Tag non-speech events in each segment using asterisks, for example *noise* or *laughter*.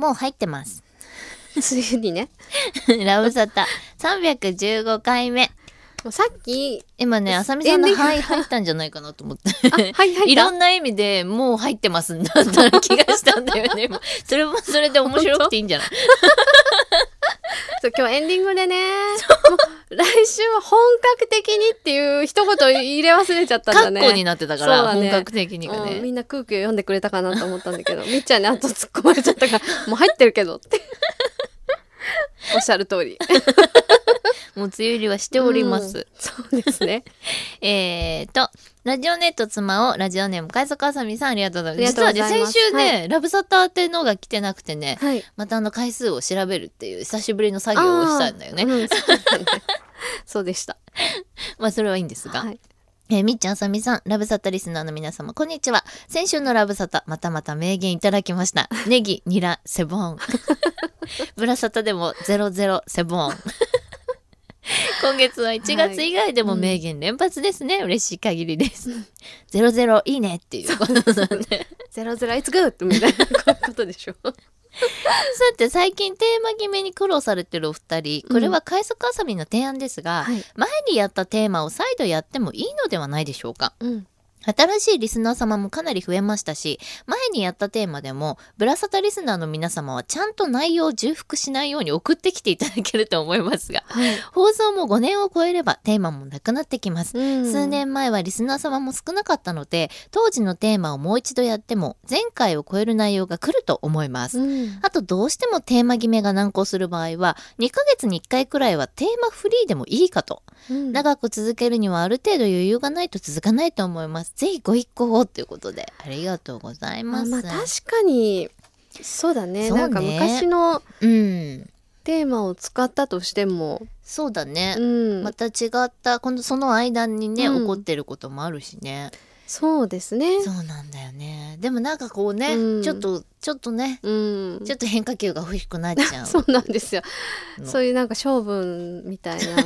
もう入ってます。す *laughs* ぐにね。ラブサタ315回目。さっき、今ね、あさみさんのは入ったんじゃないかなと思って。はいい。ろんな意味でもう入ってますんだった気がしたんだよね。*laughs* それもそれで面白くていいんじゃない *laughs* そう、今日エンディングでね。来週は本格的にっていう一言入れ忘れちゃったんだね。格好になってたから、ね、本格的にがね、みんな空気を読んでくれたかなと思ったんだけど、みっちゃんに後突っ込まれちゃったから、*laughs* もう入ってるけどって。おっしゃる通り。*laughs* もう梅雨入りはしております。うそうですね。*laughs* えっと、ラジオネット妻を、ラジオネーム海賊あさみさんありがとうございます。実はね、先週ね、はい、ラブサターってのが来てなくてね、はい、またあの回数を調べるっていう久しぶりの作業をしたんだよね。*laughs* そうでした。*laughs* まあ、それはいいんですが。はいえー、みっちゃん、あさみさん、ラブサタリスナーの皆様、こんにちは。先週のラブサタ、またまた名言いただきました。*laughs* ネギ、ニラ、セボン。ブラサタでも、ゼロゼロ、セボン。今月は1月以外でも名言連発ですね。はい、うん、嬉しい限りです。ゼロゼロいいねっていうことなんで。ゼロゼロいつぐみたいなことでしょ。*laughs* さて最近テーマ決めに苦労されてるお二人これは快速あさみの提案ですが、うんはい、前にやったテーマを再度やってもいいのではないでしょうか、うん、新しいリスナー様もかなり増えましたし、前にやったテーマでも、ブラサタリスナーの皆様はちゃんと内容を重複しないように送ってきていただけると思いますが、はい、放送も5年を超えればテーマもなくなってきます、うん。数年前はリスナー様も少なかったので、当時のテーマをもう一度やっても、前回を超える内容が来ると思います。うん、あと、どうしてもテーマ決めが難航する場合は、2ヶ月に1回くらいはテーマフリーでもいいかと。うん、長く続けるにはある程度余裕がないと続かないと思います。。ぜひご一行をということで、ありがとうございます。まあ、確かに、そうだね。ねなんか昔の、うん。テーマを使ったとしてもそうだね、うん、また違った今度その間にね、うん、起こってることもあるしねそうですねそうなんだよねでもなんかこうね、うん、ちょっとちょっとね、うん、ちょっと変化球が欲しくなっちゃうそうなんですよそういうなんか勝負みたいな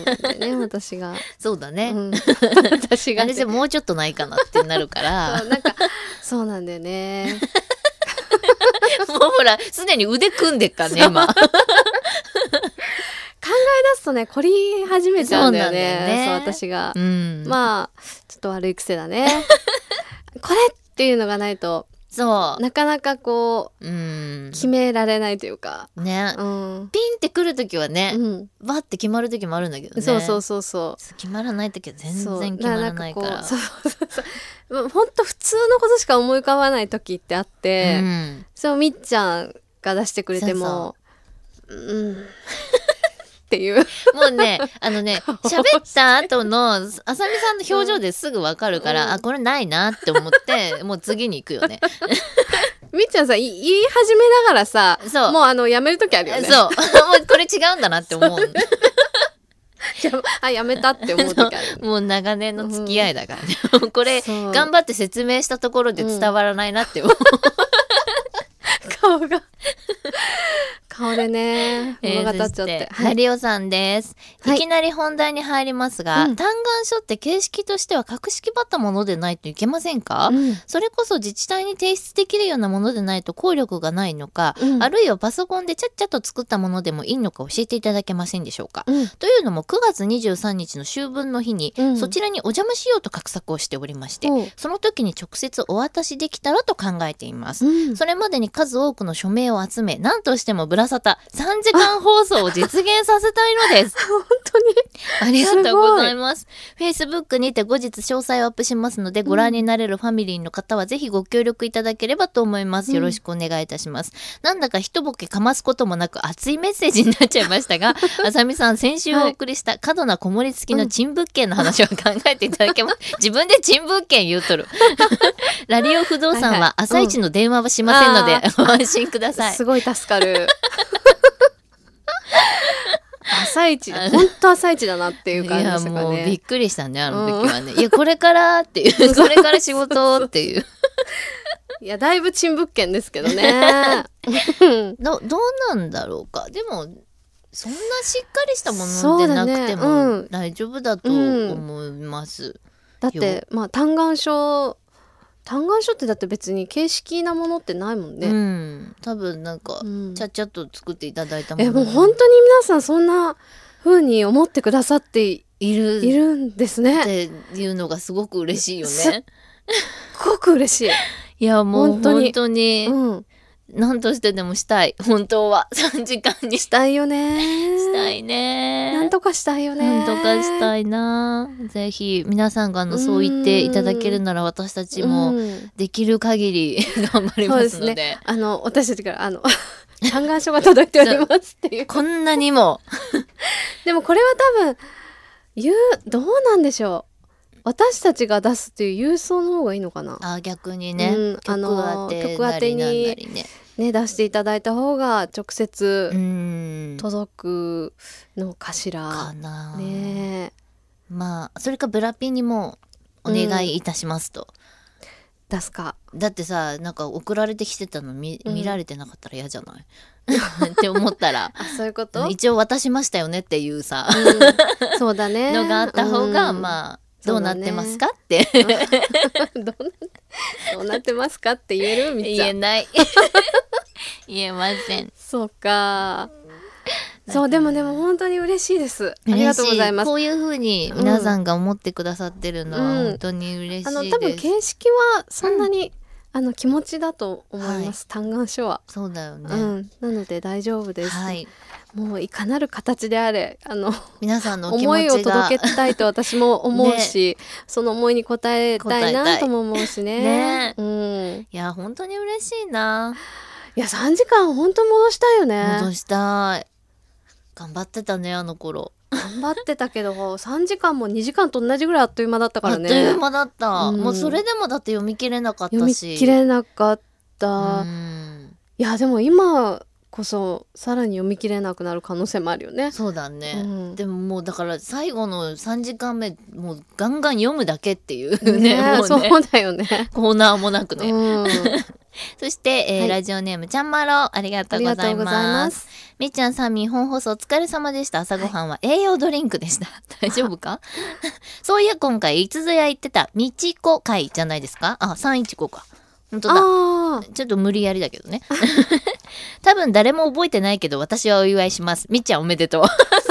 ね *laughs* 私がそうだね、うん、*laughs* 私が、ね、もうちょっとないかなってなるからなんかそうなんだよね *laughs* もうほらすでに腕組んでっかね今出すとね、凝り始めちゃうんだよね。そう、ね、私が、うん。まあ、ちょっと悪い癖だね。*laughs* これっていうのがないと、そう。なかなかこう、うん、決められないというか。ね。うん、ピンってくる時はね、うん、バッて決まる時もあるんだけどね。そうそうそうそう。決まらない時は全然決まらないから。そうそうそう。ほんと普通のことしか思い浮かばない時ってあって、うん、そうみっちゃんが出してくれても、そうそううん。ていう。もうね、*laughs* あのね、喋った後の、あさみさんの表情ですぐわかるから、うん、あ、これないなって思って、*laughs* もう次に行くよね。*laughs* みっちゃんさ、言い始めながらさ、そう。もうあの、やめるときあるよね。そう。もうこれ違うんだなって思う。やあやめたって思う時あるもう長年の付き合いだからね、うん、これ頑張って説明したところで伝わらないなって思う、うん、顔が顔でね、物語っちゃって。はい、成尾さんです、い。きなり本題に入りますが、うん、単願書って形式としては格式ばったものでないといけませんか、うん、それこそ自治体に提出できるようなものでないと効力がないのか、うん、あるいはパソコンでちゃっちゃと作ったものでもいいのか教えていただけませんでしょうか、というのも9月23日の秋分の日に、そちらにお邪魔しようと画策をしておりまして、その時に直接お渡しできたらと考えています。それまでに数多くの署名を集め、何としてもブララサタ3時間放送を実現させたいのです。*laughs* 本当にありがとうございます。Facebook にて後日詳細をアップしますので、ご覧になれるファミリーの方はぜひご協力いただければと思います。よろしくお願いいたします。うん、なんだか一ボケかますこともなく熱いメッセージになっちゃいましたが、あさみさん、先週お送りした過度なこもりつきの珍物件の話を考えていただけます。自分で珍物件言うとる。*laughs* ラリオ不動産は朝一の電話はしませんので、ご安心ください。すごい助かる。*laughs* 朝一で、本当朝一だなっていう感じでしかねびっくりしたねあの時はね、うん、いやこれからっていう *laughs* これから仕事っていういやだいぶ沈物件ですけどね *laughs* どどうなんだろうかでもそんなしっかりしたものでなくても大丈夫だと思います、だねうん、だってまあ単眼症嘆願書ってだって別に形式なものってないもんね、うん、多分なんか、うん、ちゃっちゃっと作っていただいたものえもう本当に皆さんそんな風に思ってくださっているいるんですねっていうのがすごく嬉しいよねすっごく嬉しい *laughs* いやもう本当に本当に、うん、何としてでもしたい。*laughs* 本当は。3時間に。したいよね。したいね。なんとかしたいよね。なんとかしたいな。ぜひ、皆さんがあの、そう言っていただけるなら私たちも、できる限り *laughs* 頑張りますので。ね、あの、私たちから、あの、*laughs* 嘆願書が届いておりますっていう。こんなにも。でもこれは多分、言う、どうなんでしょう。私たちが出すっていう郵送の方がいいのかなあ逆にね、うん、あの曲宛てにね、出していただいた方が直接届くのかしら。ね、まあそれかブラピにもお願いいたしますと。出すかだってさなんか送られてきてたの見,、見られてなかったら嫌じゃない、うん、って思ったら *laughs* そういうこと一応渡しましたよねっていうさ、うん、そうだね *laughs* のがあった方が、うん、まあ *laughs* どうなってますか、ってどうなってますかって言えるみ言えない *laughs* 言えませんそうかそうでもでも本当に嬉しいですありがとうございますこういう風に皆さんが思ってくださってるのは本当に嬉しいです、あの多分形式はそんなにあの気持ちだと思います、嘆願書はそうだよね、うん、なので大丈夫です、はい、もういかなる形であれあの皆さんの思いを届けたいと私も思うし、ね、その思いに応えたいなとも思うしねね、うん、いや本当に嬉しいないや三時間本当戻したいよね戻したい頑張ってたねあの頃頑張ってたけど3時間も2時間と同じぐらいあっという間だったからねあっという間だった、うん、もうそれでもだって読み切れなかったし読み切れなかった、うん、いやでも今こそさらに読み切れなくなる可能性もあるよねそうだね、うん、でももうだから最後の3時間目もうガンガン読むだけっていうねねねそうだよねコーナーもなくね、そして、えーはい、ラジオネームちゃんまろありがとうございます。みっちゃんさん、日本放送お疲れ様でした。朝ごはんは栄養ドリンクでした。*laughs* 大丈夫か *laughs* そういや、今回、いつぞや言ってた、みちこ会じゃないですかあ、三一五か。本当だ。ちょっと無理やりだけどね。*laughs* 多分誰も覚えてないけど、私はお祝いします。みっちゃんおめでとう。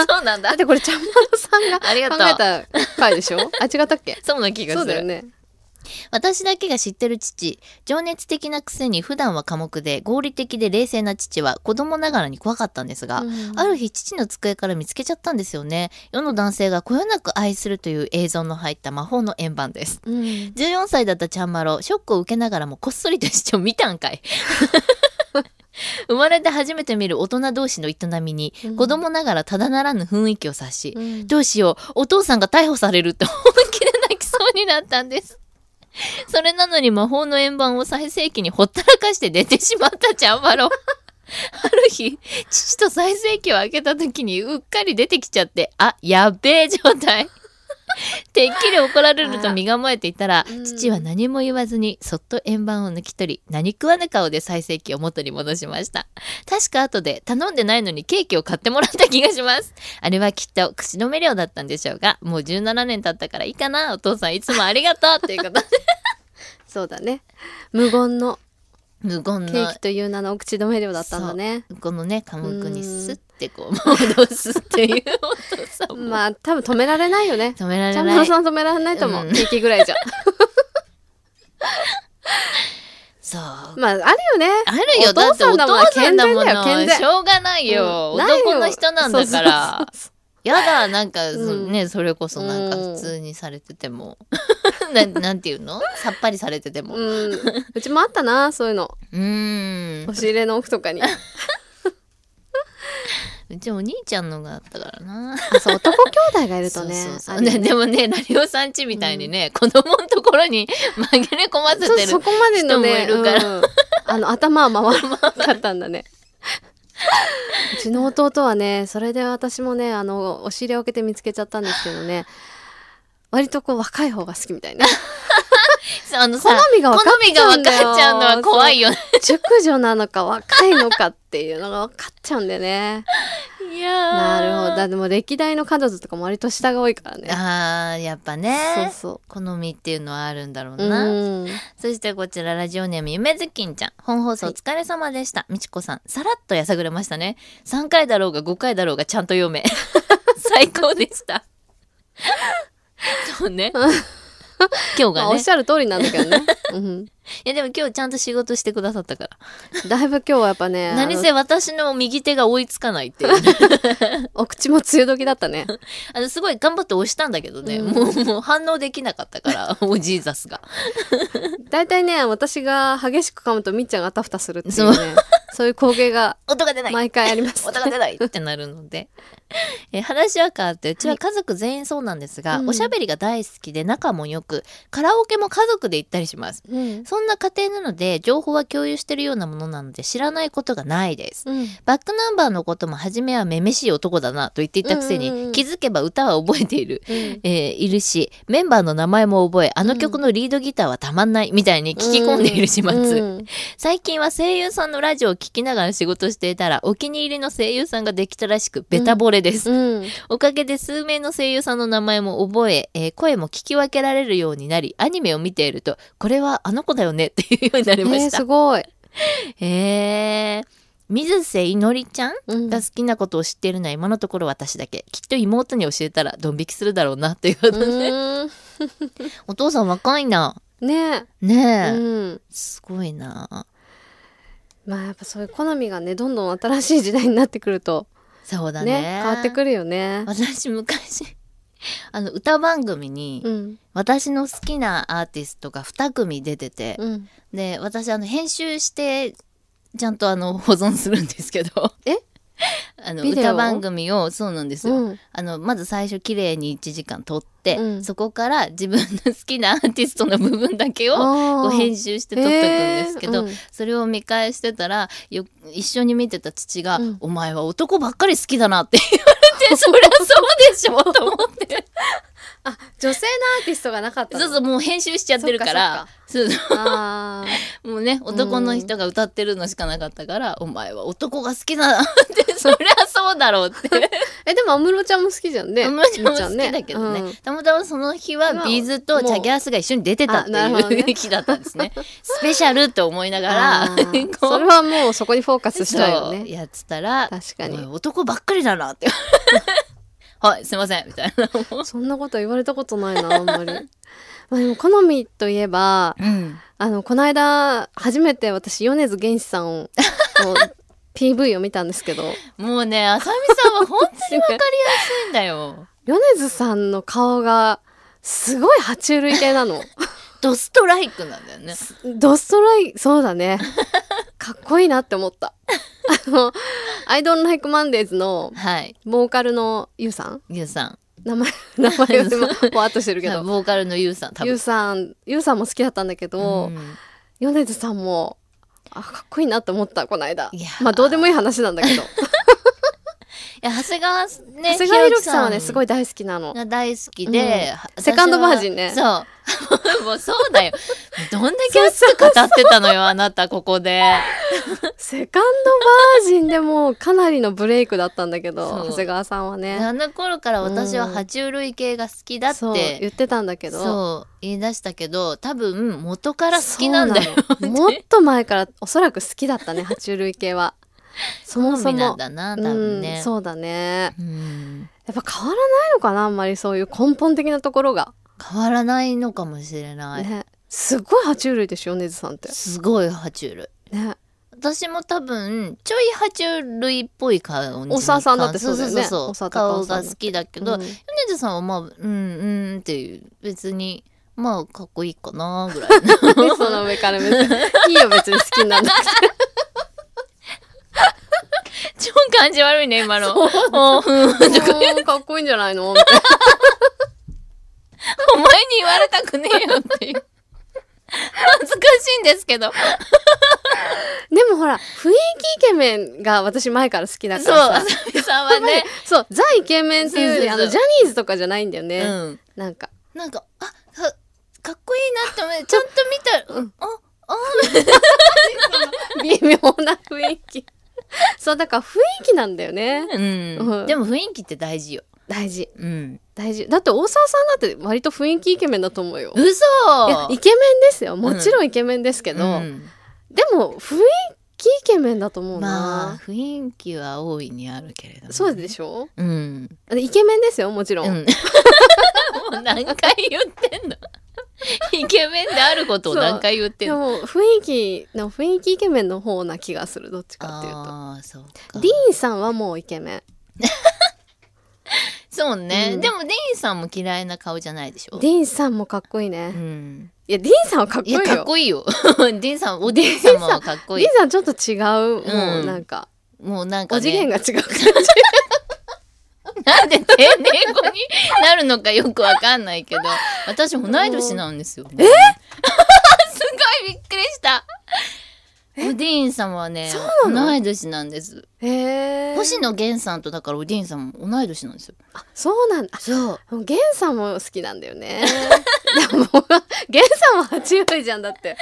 そうなんだ。だってこれ、ちゃんまろさんが考えた回でしょあ、違ったっけそうな気がする。そうだよね。私だけが知ってる父、情熱的なくせに普段は寡黙で合理的で冷静な父は子供ながらに怖かったんですが、うん、ある日父の机から見つけちゃったんですよね。世の男性がこよなく愛するという映像の入った魔法の円盤です。うん、14歳だったちゃんまろ、ショックを受けながらもこっそりと視聴見たんかい。生まれて初めて見る大人同士の営みに、子供ながらただならぬ雰囲気を察し、うん、どうしよう、お父さんが逮捕されると本気で泣きそうになったんです。*laughs* それなのに魔法の円盤を最盛期にほったらかして出てしまったチャンバロ。*laughs* ある日、父と最盛期を開けた時にうっかり出てきちゃって、あ、やべえ状態。*laughs* てっきり怒られると身構えていたら、うん、父は何も言わずに、そっと円盤を抜き取り、何食わぬ顔で再生機を元に戻しました。確か後で頼んでないのにケーキを買ってもらった気がします。*laughs* あれはきっと口止め料だったんでしょうが、もう17年経ったからいいかな、お父さんいつもありがとうっていうことで。*laughs* そうだね。無言の。無言の。ケーキという名の口止め料だったんだね。このね、カモにスッってこう戻すっていうまあ多分止められないよね止められない。ん止められないと思う。うん、ぐらいじゃ。*laughs* そう。まあ、あるよね。あるよ。だってお父さんだもしょうがないよ。うん、男の人なんだから。そうそうそうやだ、なんか、うん、ね、それこそなんか普通にされてても。*laughs* ななんていうのさっぱりされてても、うん。うちもあったな、そういうの。うん。押し入れの奥とかに。うちお兄ちゃんのがあったからな。そう、男兄弟がいるとね。*laughs* そうそうそうねでもね、ラリオさんちみたいにね、うん、子供のところに *laughs* 紛れ込ませてる人もいるから。ねうん、あの、頭は回らなかったんだね。うちの弟はね、それで私もね、あの、お尻を開けて見つけちゃったんですけどね、割とこう若い方が好きみたいな。そのさ、好みが分かっちゃうのは怖いよね。熟女なのか若いのかっていうのが分かっちゃうんでね。いやなるほど。でも歴代の彼女とかも割と下が多いからね。ああ、やっぱね。そうそう。好みっていうのはあるんだろうな。うそしてこちらラジオネーム夢ずきんちゃん。本放送お疲れ様でした。はい、みちこさん、さらっとやさぐれましたね。3回だろうが5回だろうがちゃんと読め。*laughs* 最高でした。そうね。*laughs* 今日がね、まあ、おっしゃる通りなんだけどね、*laughs* うんいやでも今日ちゃんと仕事してくださったから。だいぶ今日はやっぱね。*laughs* 何せ私の右手が追いつかないっていう、ね。*laughs* お口も梅雨時だったね。*laughs* あの、すごい頑張って押したんだけどね、うん、もう、もう反応できなかったから、おじいざすが。大体ね、私が激しく噛むとみっちゃんがあたふたするっていうね。そういう光景が。音が出ない毎回あります、ね、音が出ないってなるので。え話は変わって、うちは家族全員そうなんですが、はい、おしゃべりが大好きで仲も良く、カラオケも家族で行ったりします。うんそんな家庭なので、情報は共有してるようなものなので、知らないことがないです。うん、バックナンバーのことも、初めはめめしい男だなと言っていたくせに、うんうんうん、気づけば歌は覚えている、うん、えー、いるし、メンバーの名前も覚え、あの曲のリードギターはたまんない、みたいに聞き込んでいる始末。うんうん、最近は声優さんのラジオを聞きながら仕事していたら、お気に入りの声優さんができたらしく、ベタ惚れです。おかげで数名の声優さんの名前も覚ええー、声も聞き分けられるようになり、アニメを見ていると、これはあの子だだよねっていうようになりました。えー、すごい。えー。水瀬いのりちゃんが好きなことを知っているのは今のところ私だけ、うん、きっと妹に教えたらドン引きするだろうなっていうことねお父さん若いなねえねえ、うん、すごいなまあやっぱそういう好みがねどんどん新しい時代になってくるとそうだね、ね、変わってくるよね私昔あの歌番組に、私の好きなアーティストが2組出てて、うん、で私あの編集してちゃんとあの保存するんですけどえ *laughs* あの歌番組をそうなんですよ、うん、あのまず最初綺麗に1時間撮って、うん、そこから自分の好きなアーティストの部分だけをこう編集して撮っておくんですけど、えーうん、それを見返してたらよ一緒に見てた父が、お前は男ばっかり好きだな」って言わて、そりゃそうでしょと思って。*laughs* あ、女性のアーティストがなかったそうそう、もう編集しちゃってるから。そうそうもうね、男の人が歌ってるのしかなかったから、お前は男が好きだなって、*laughs* そりゃそうだろうって。*laughs* え、でも安室ちゃんも好きじゃんね。安室ちゃんも好きだけどね。たまたまその日はビーズとチャギャースが一緒に出てたっていう日だったんですね。スペシャルって思いながら、それはもうそこにフォーカスしたよね。やってたら、確かに。男ばっかりだなって。はい、すいません、みたいな。*laughs* そんなこと言われたことないな、あんまり。*laughs* まあでも、好みといえば、うん、あの、この間、初めて私、米津玄師さんを、PV *laughs* を見たんですけど。もうね、あさみさんは本当にわかりやすいんだよ。米津さんの顔が、すごい爬虫類系なの。ドストライクなんだよね。ドストライク、そうだね。かっこいいなって思った。あの、アイドルライクマンデーズの、*laughs* はい。ボーカルのゆうさんゆうさん。名前、名前をぼわっとしてるけど。ボーカルのゆうさん、ゆうさん、ゆうさんも好きだったんだけど、米津さんも、あ、かっこいいなって思った、この間。まあ、どうでもいい話なんだけど。や長谷川ね長谷川博さんはねすごい大好きなのが大好きで、うん、セカンドバージンねそう *laughs* もうそうだよどんだけ熱く語ってたのよあなたここで *laughs* セカンドバージンでもかなりのブレイクだったんだけど長谷川さんはねあの頃から私は爬虫類系が好きだって、うん、言ってたんだけどそう言い出したけど多分元から好きなんだよ *laughs* もっと前からおそらく好きだったね爬虫類系はそもそもなんだな多分ね、うん、そうだね、うん、やっぱ変わらないのかなあんまりそういう根本的なところが変わらないのかもしれない、ね、すごい爬虫類でしょねずさんってすごい爬虫類ね私も多分ちょい爬虫類っぽい顔におささんだってそうねそうそう顔が好きだけど、うん、米津さんはまあうんうんっていう別にまあかっこいいかなぐらい *laughs* その上から別にいいよ別に好きなんだって超感じ悪いね、今の。かっこいいんじゃないのみたいな。*laughs* お前に言われたくねえよっていう。恥ずかしいんですけど。でもほら、雰囲気イケメンが私前から好きだからそう、あさみさんはね。そう、ザイケメンっていうあの、ジャニーズとかじゃないんだよね。うん、なんか。なんか、あ、かっこいいなって思って、ちゃんと見たら、うん、あ、あ、*laughs* 微妙な雰囲気。*laughs* そう、だから雰囲気なんだよね。うん。でも雰囲気って大事よ。大事。うん。大事。だって大沢さんだって割と雰囲気イケメンだと思うよ。嘘イケメンですよ。もちろんイケメンですけど、うんうん、でも雰囲気イケメンだと思うな、まあ、雰囲気は大いにあるけれど、ね、そうでしょうん。イケメンですよ、もちろん。うん、*laughs* もう何回言ってんの *laughs* イケメンであることを何回言ってんのでも雰囲気の雰囲気イケメンの方な気がするどっちかっていうとあそうかディーンさんはもうイケメン *laughs* そうね、うんでもディーンさんも嫌いな顔じゃないでしょディーンさんもかっこいいね、うんいやディーンさんはかっこいいいやかっこいいよ *laughs* ディーンさんおディーンはかっこいいディーンさんちょっと違う、もうなんかもうなんか、ね、お次元が違う感じなんで定年になるのかよくわかんないけど、私同い年なんですよ、ね。え *laughs* すごいびっくりした。おディーン様はね同い年なんですへ星野源さんとだからおディーンさんも同い年なんですよあそうなんだそう源さんも好きなんだよね *laughs* でも源さんも8割じゃんだって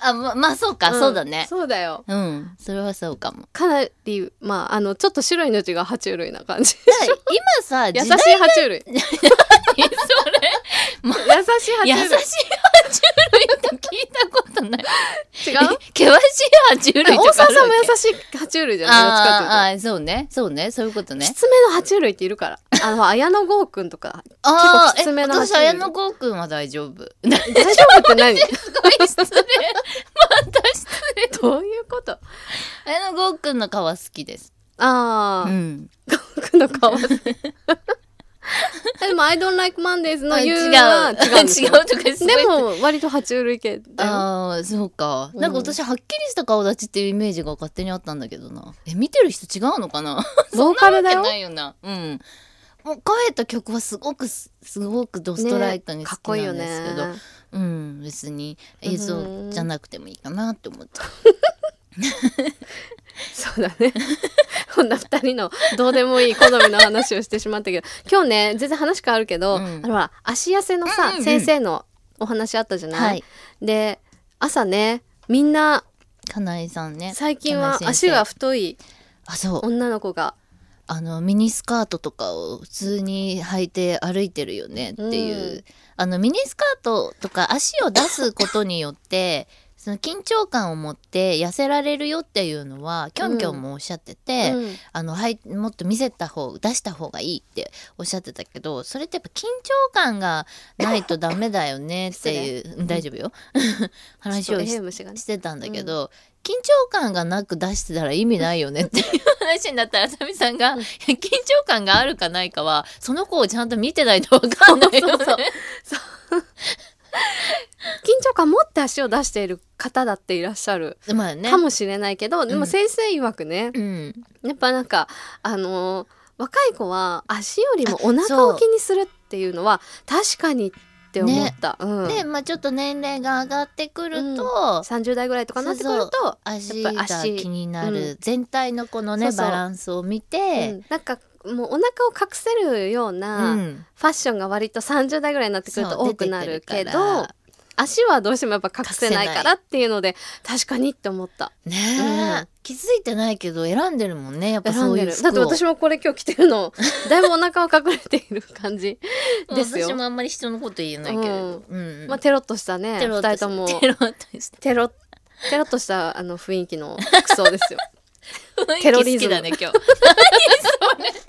あままあそうか、うんそうだねそうだようんそれはそうかもかなりまああのちょっと白いのちが爬虫類な感じ今さ *laughs* 優しい時爬虫類 *laughs* そうま、優しい爬虫類。優しい爬虫類って聞いたことない。違う険しい爬虫類大沢さんも優しい爬虫類じゃないですか。そうね。そうね。そういうことね。きつめの爬虫類っているから。あの、綾野剛くんとか。ああ、きつめの私、綾野剛くんは大丈夫。大丈夫って何すごい失礼。また失礼。どういうこと綾野剛くんの顔好きです。ああ。うん。剛くんの顔好き。*laughs* でも、I don't like Mondays の U は違う。*laughs* 違うとかすごい。でも、割と爬虫類系ああ、そうか。なんか私、はっきりした顔立ちっていうイメージが勝手にあったんだけどな。え、見てる人違うのかな *laughs* ボーカルだよ。ないよな。うん。もう、カフた曲はすごく、すごくドストライカーに好きなんですけど。ね、かっこいいよね。うん、別に映像じゃなくてもいいかなって思った。*laughs* そうだね。*laughs* こんな2人のどうでもいい好みの話をしてしまったけど、今日ね、全然話変わるけど、うん、あの足痩せのさ、うんうんうん、先生のお話あったじゃない、はい、で、朝ね、みんな、かなえさんね。最近は足が太い女の子が。あのミニスカートとかを普通に履いて歩いてるよねっていう、うん、あのミニスカートとか足を出すことによってその緊張感を持って痩せられるよっていうのはきょんきょんもおっしゃってて、うん、あのはいもっと見せた方出した方がいいっておっしゃってたけどそれってやっぱ緊張感がないとダメだよねっていう大丈夫よ *laughs* 話をし,、してたんだけど、うん緊張感がなく出してたら意味ないよねっていう話になったら、あさみさんが、緊張感があるかないかは、その子をちゃんと見てないとわかんないよね。*laughs* そうそうそう *laughs* 緊張感持って足を出している方だっていらっしゃる、かもしれないけど、でも先生曰くね、うん、やっぱなんかあのー、若い子は足よりもお腹を気にするっていうのは確かにって思った、ねうん、で、まあ、ちょっと年齢が上がってくると、うん、30代ぐらいとかになってくると足が気になる、うん、全体のこのねバランスを見て、うん、なんかもうお腹を隠せるようなファッションが割と30代ぐらいになってくると多くなるけど。足はどうしてもやっぱ隠せないからっていうので確かにって思ったねえ、うん、気づいてないけど選んでるもんねやっぱそういう服だって私もこれ今日着てるの *laughs* だいぶお腹を隠れている感じですよ私もあんまり人のこと言えないけど、うん、うん、まあテロッとしたね2人ともテロッとしたテロテロッとしたあの雰囲気の服装ですよ *laughs* テロリズムだね今日何それ